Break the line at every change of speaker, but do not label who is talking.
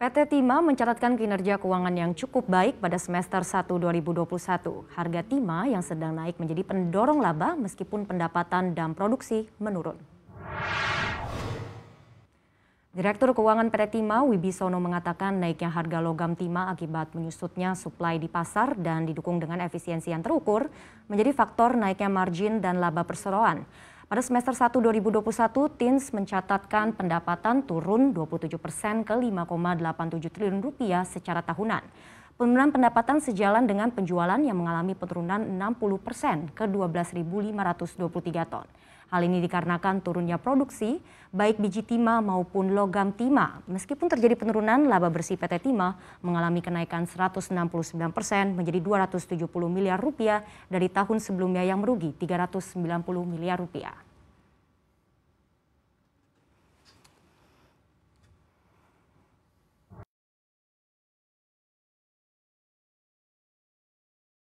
PT Timah mencatatkan kinerja keuangan yang cukup baik pada semester 1 2021. Harga timah yang sedang naik menjadi pendorong laba meskipun pendapatan dan produksi menurun. Direktur Keuangan PT Timah Wibisono mengatakan naiknya harga logam timah akibat menyusutnya suplai di pasar dan didukung dengan efisiensi yang terukur menjadi faktor naiknya margin dan laba perseroan. Pada semester 1 2021, TINS mencatatkan pendapatan turun 27 persen ke 5,87 triliun rupiah secara tahunan. Penurunan pendapatan sejalan dengan penjualan yang mengalami penurunan 60 persen ke 12.523 ton. Hal ini dikarenakan turunnya produksi, baik biji timah maupun logam timah. Meskipun terjadi penurunan, laba bersih PT Timah mengalami kenaikan 169 persen menjadi 270 miliar rupiah dari tahun sebelumnya yang merugi 390 miliar rupiah.